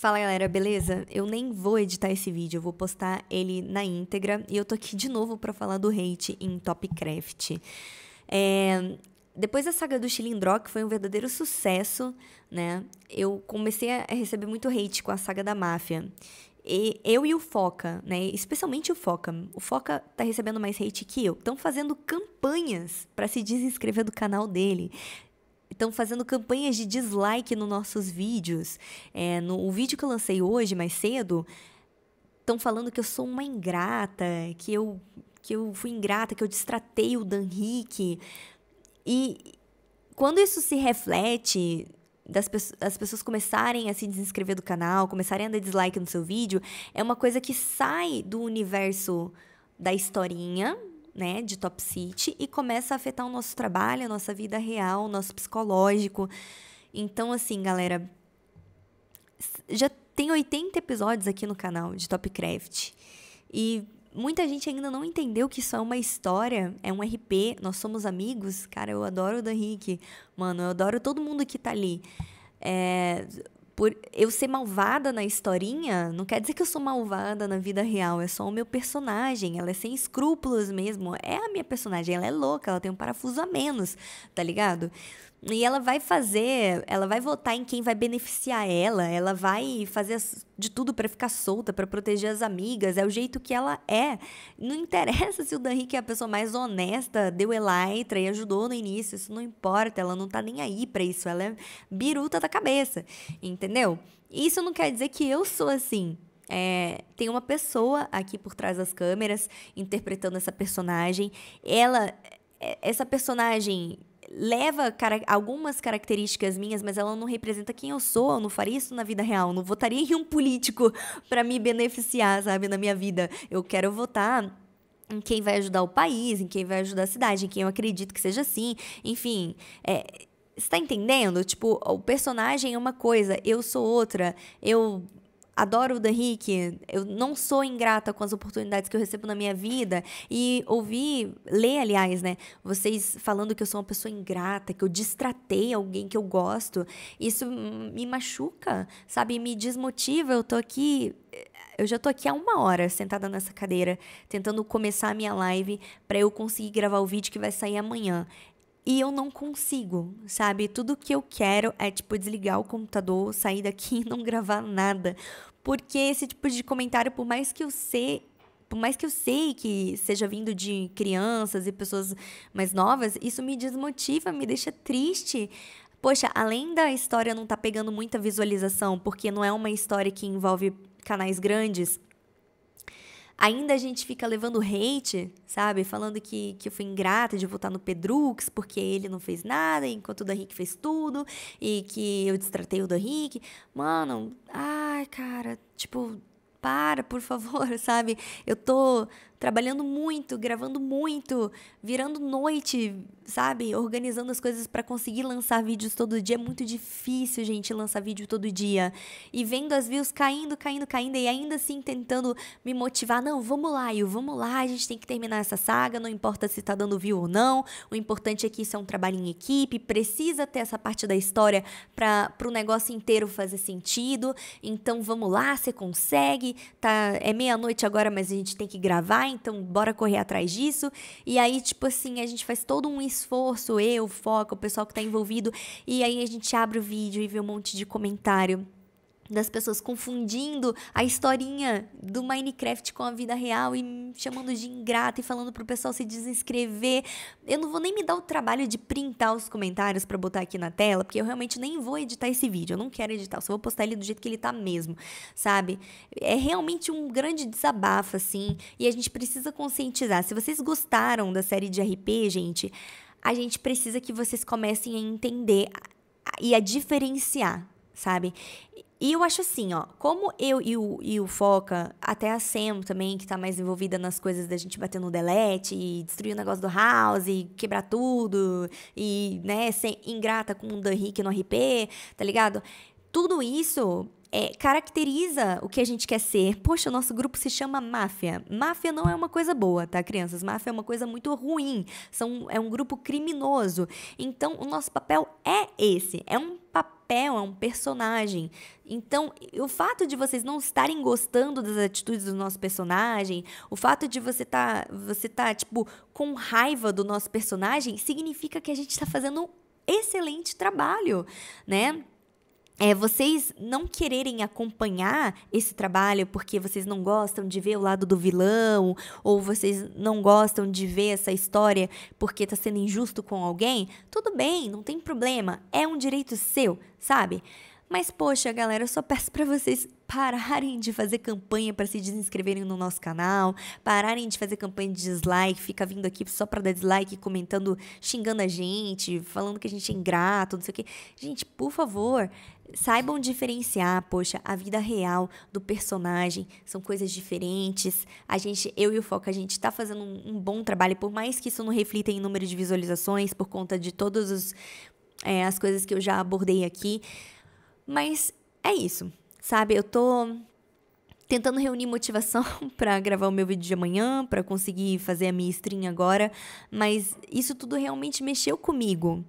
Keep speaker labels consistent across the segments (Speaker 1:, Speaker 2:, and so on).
Speaker 1: Fala galera, beleza? Eu nem vou editar esse vídeo, eu vou postar ele na íntegra e eu tô aqui de novo para falar do hate em Topcraft. É, depois da saga do Chilindró, que foi um verdadeiro sucesso, né? Eu comecei a receber muito hate com a saga da máfia. E eu e o Foca, né? Especialmente o Foca. O Foca tá recebendo mais hate que eu. Estão fazendo campanhas para se desinscrever do canal dele estão fazendo campanhas de dislike nos nossos vídeos. É, no, o vídeo que eu lancei hoje, mais cedo, estão falando que eu sou uma ingrata, que eu, que eu fui ingrata, que eu destratei o Dan Rick. E quando isso se reflete das pessoas, as pessoas começarem a se desinscrever do canal, começarem a dar dislike no seu vídeo, é uma coisa que sai do universo da historinha, né, de Top City e começa a afetar o nosso trabalho, a nossa vida real, o nosso psicológico. Então, assim, galera, já tem 80 episódios aqui no canal de Topcraft. E muita gente ainda não entendeu que isso é uma história, é um RP, nós somos amigos. Cara, eu adoro o Dan Rick, mano, eu adoro todo mundo que tá ali. É, por eu ser malvada na historinha, não quer dizer que eu sou malvada na vida real, é só o meu personagem, ela é sem escrúpulos mesmo, é a minha personagem, ela é louca, ela tem um parafuso a menos, tá ligado? E ela vai fazer, ela vai votar em quem vai beneficiar ela, ela vai fazer de tudo para ficar solta, para proteger as amigas, é o jeito que ela é. Não interessa se o Dan Rick é a pessoa mais honesta, deu elytra e ajudou no início, isso não importa, ela não tá nem aí para isso, ela é biruta da cabeça, entendeu? Isso não quer dizer que eu sou assim, é, tem uma pessoa aqui por trás das câmeras interpretando essa personagem. Ela, é, essa personagem leva cara algumas características minhas, mas ela não representa quem eu sou, eu não faria isso na vida real, não votaria em um político para me beneficiar, sabe, na minha vida. Eu quero votar em quem vai ajudar o país, em quem vai ajudar a cidade, em quem eu acredito que seja assim. Enfim, é, você tá entendendo? Tipo, o personagem é uma coisa, eu sou outra. Eu adoro o Dan Rick, eu não sou ingrata com as oportunidades que eu recebo na minha vida. E ouvir, ler, aliás, né? Vocês falando que eu sou uma pessoa ingrata, que eu destratei alguém que eu gosto. Isso me machuca, sabe? Me desmotiva. Eu tô aqui. Eu já tô aqui há uma hora sentada nessa cadeira, tentando começar a minha live para eu conseguir gravar o vídeo que vai sair amanhã e eu não consigo, sabe? Tudo que eu quero é, tipo, desligar o computador, sair daqui e não gravar nada. Porque esse tipo de comentário, por mais que eu sei. Por mais que eu sei que seja vindo de crianças e pessoas mais novas, isso me desmotiva, me deixa triste. Poxa, além da história não estar tá pegando muita visualização, porque não é uma história que envolve canais grandes, Ainda a gente fica levando hate, sabe? Falando que, que eu fui ingrata de votar no Pedrux porque ele não fez nada, enquanto o Dan Rick fez tudo, e que eu destratei o Dan Rick. Mano, ai, cara, tipo, para, por favor, sabe? Eu tô trabalhando muito, gravando muito, virando noite, sabe? Organizando as coisas para conseguir lançar vídeos todo dia. É muito difícil, gente, lançar vídeo todo dia. E vendo as views caindo, caindo, caindo e ainda assim tentando me motivar. Não, vamos lá, Yu, vamos lá, a gente tem que terminar essa saga, não importa se tá dando view ou não. O importante é que isso é um trabalho em equipe, precisa ter essa parte da história para o negócio inteiro fazer sentido. Então vamos lá, você consegue tá, é meia-noite agora, mas a gente tem que gravar, então bora correr atrás disso. E aí, tipo assim, a gente faz todo um esforço, eu, foco, o pessoal que tá envolvido, e aí a gente abre o vídeo e vê um monte de comentário das pessoas confundindo a historinha do Minecraft com a vida real e me chamando de ingrata e falando pro pessoal se desinscrever. Eu não vou nem me dar o trabalho de printar os comentários para botar aqui na tela, porque eu realmente nem vou editar esse vídeo. Eu não quero editar, eu só vou postar ele do jeito que ele tá mesmo, sabe? É realmente um grande desabafo assim, e a gente precisa conscientizar. Se vocês gostaram da série de RP, gente, a gente precisa que vocês comecem a entender e a diferenciar, sabe? E eu acho assim, ó, como eu e o, e o Foca, até a Sam também, que tá mais envolvida nas coisas da gente bater no delete e destruir o negócio do House e quebrar tudo e, né, ser ingrata com o Dan Rick no RP, tá ligado? Tudo isso é, caracteriza o que a gente quer ser. Poxa, o nosso grupo se chama Máfia. Máfia não é uma coisa boa, tá, crianças? Máfia é uma coisa muito ruim. São, é um grupo criminoso. Então, o nosso papel é esse. É um papel, é um personagem. Então, o fato de vocês não estarem gostando das atitudes do nosso personagem, o fato de você tá, você tá tipo com raiva do nosso personagem, significa que a gente está fazendo um excelente trabalho, né? é, vocês não quererem acompanhar esse trabalho porque vocês não gostam de ver o lado do vilão, ou vocês não gostam de ver essa história porque está sendo injusto com alguém, tudo bem, não tem problema, é um direito seu, sabe? Mas poxa, galera, eu só peço para vocês pararem de fazer campanha para se desinscreverem no nosso canal, pararem de fazer campanha de dislike, fica vindo aqui só para dar dislike, comentando, xingando a gente, falando que a gente é ingrato, não sei o quê. Gente, por favor, saibam diferenciar, poxa, a vida real do personagem, são coisas diferentes. A gente, eu e o Foco, a gente está fazendo um, um, bom trabalho, por mais que isso não reflita em número de visualizações, por conta de todas é, as coisas que eu já abordei aqui. Mas é isso, sabe? Eu tô tentando reunir motivação para gravar o meu vídeo de amanhã, para conseguir fazer a minha stream agora, mas isso tudo realmente mexeu comigo.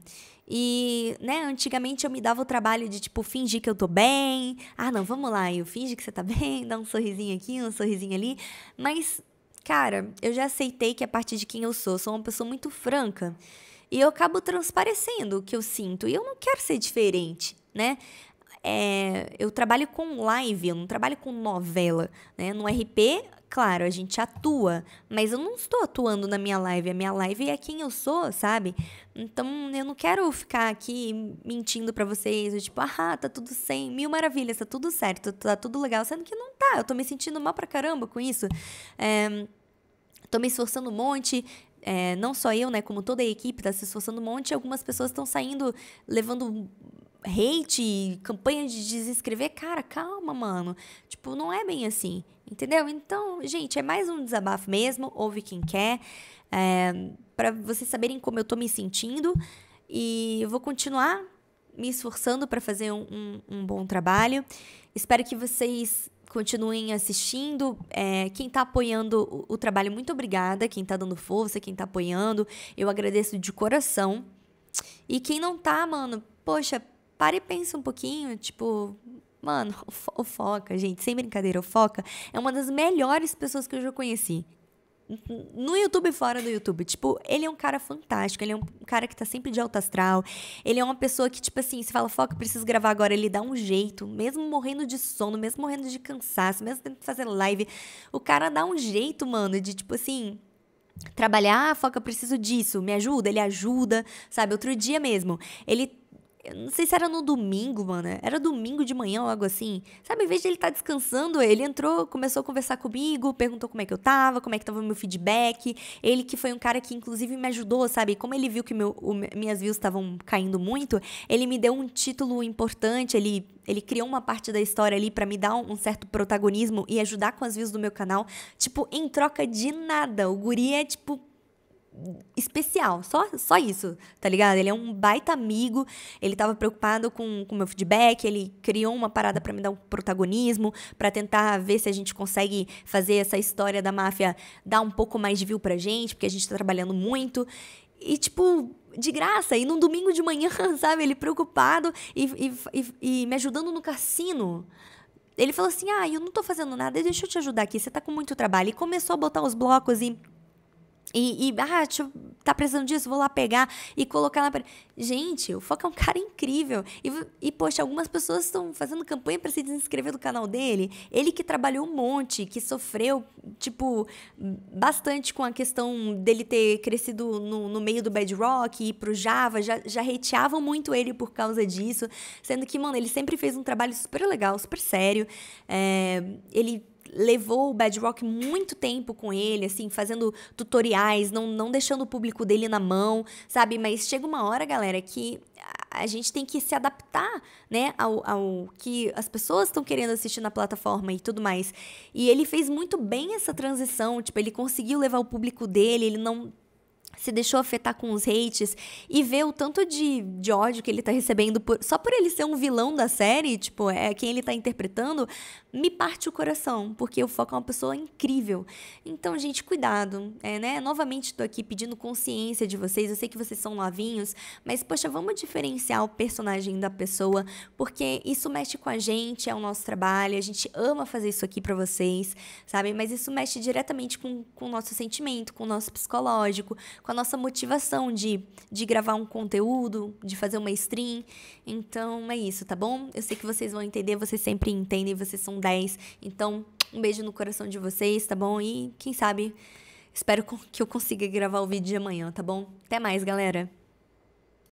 Speaker 1: E, né, antigamente eu me dava o trabalho de, tipo, fingir que eu tô bem. Ah, não, vamos lá, eu finge que você tá bem, dá um sorrisinho aqui, um sorrisinho ali. Mas, cara, eu já aceitei que a é partir de quem eu sou, sou uma pessoa muito franca. E eu acabo transparecendo o que eu sinto. E eu não quero ser diferente, né? é, eu trabalho com live, eu não trabalho com novela. Né? No RP, claro, a gente atua, mas eu não estou atuando na minha live. A minha live é quem eu sou, sabe? Então eu não quero ficar aqui mentindo para vocês, tipo, ah, tá tudo sem, mil maravilhas, tá tudo certo, tá tudo legal, sendo que não tá. Eu tô me sentindo mal pra caramba com isso. É, tô me esforçando um monte, é, não só eu, né, como toda a equipe está se esforçando um monte, algumas pessoas estão saindo levando hate, campanha de desescrever. Cara, calma, mano. Tipo, não é bem assim, entendeu? Então, gente, é mais um desabafo mesmo. Ouve quem quer. É, eh, para vocês saberem como eu tô me sentindo. E eu vou continuar me esforçando para fazer um, um, um, bom trabalho. Espero que vocês continuem assistindo. É, quem está apoiando o, o, trabalho, muito obrigada. Quem está dando força, quem está apoiando, eu agradeço de coração. E quem não tá, mano, poxa, para e pensa um pouquinho, tipo, mano, o Foca, gente, sem brincadeira, o Foca é uma das melhores pessoas que eu já conheci. No YouTube e fora do YouTube. Tipo, ele é um cara fantástico. Ele é um cara que tá sempre de alto astral. Ele é uma pessoa que, tipo assim, se fala, foca, preciso gravar agora. Ele dá um jeito, mesmo morrendo de sono, mesmo morrendo de cansaço, mesmo tendo que fazer live. O cara dá um jeito, mano, de, tipo assim, trabalhar, ah, foca, preciso disso, me ajuda, ele ajuda, sabe? Outro dia mesmo, ele eu não sei se era no domingo, mano. Né? Era domingo de manhã ou algo assim. Sabe, em vez de ele estar tá descansando, ele entrou, começou a conversar comigo, perguntou como é que eu tava, como é que tava o meu feedback. Ele que foi um cara que, inclusive, me ajudou, sabe? Como ele viu que meu, o, minhas views estavam caindo muito, ele me deu um título importante, ele ele criou uma parte da história ali para me dar um, certo protagonismo e ajudar com as views do meu canal. Tipo, em troca de nada. O guri é, tipo, especial, só, só isso, tá ligado? Ele é um baita amigo, ele tava preocupado com o meu feedback, ele criou uma parada para me dar um protagonismo, para tentar ver se a gente consegue fazer essa história da máfia dar um pouco mais de view pra gente, porque a gente tá trabalhando muito. E, tipo, de graça, e num domingo de manhã, sabe? Ele preocupado e, e, e, e me ajudando no cassino. Ele falou assim: Ah, eu não tô fazendo nada, deixa eu te ajudar aqui, você tá com muito trabalho. E começou a botar os blocos e e, e, ah, deixa eu, tá precisando disso, vou lá pegar e colocar na Gente, o Foca é um cara incrível. E, e poxa, algumas pessoas estão fazendo campanha para se desinscrever do canal dele. Ele que trabalhou um monte, que sofreu, tipo, bastante com a questão dele ter crescido no, no meio do bedrock e ir pro Java. Já, já hateavam muito ele por causa disso. Sendo que, mano, ele sempre fez um trabalho super legal, super sério. É, ele levou o Bedrock muito tempo com ele, assim, fazendo tutoriais, não, não deixando o público dele na mão, sabe? Mas chega uma hora, galera, que a gente tem que se adaptar, né, ao, ao que as pessoas estão querendo assistir na plataforma e tudo mais. E ele fez muito bem essa transição, tipo, ele conseguiu levar o público dele, ele não se deixou afetar com os hates e ver o tanto de, de ódio que ele tá recebendo por, só por ele ser um vilão da série, tipo, é quem ele tá interpretando, me parte o coração, porque o Foco é uma pessoa incrível. Então, gente, cuidado, é, né? Novamente tô aqui pedindo consciência de vocês, eu sei que vocês são novinhos, mas poxa, vamos diferenciar o personagem da pessoa, porque isso mexe com a gente, é o nosso trabalho, a gente ama fazer isso aqui para vocês, sabe? Mas isso mexe diretamente com, com o nosso sentimento, com o nosso psicológico, com com a nossa motivação de, de gravar um conteúdo, de fazer uma stream. Então é isso, tá bom? Eu sei que vocês vão entender, vocês sempre entendem, vocês são 10. Então, um beijo no coração de vocês, tá bom? E quem sabe, espero que eu consiga gravar o vídeo de amanhã, tá bom? Até mais, galera!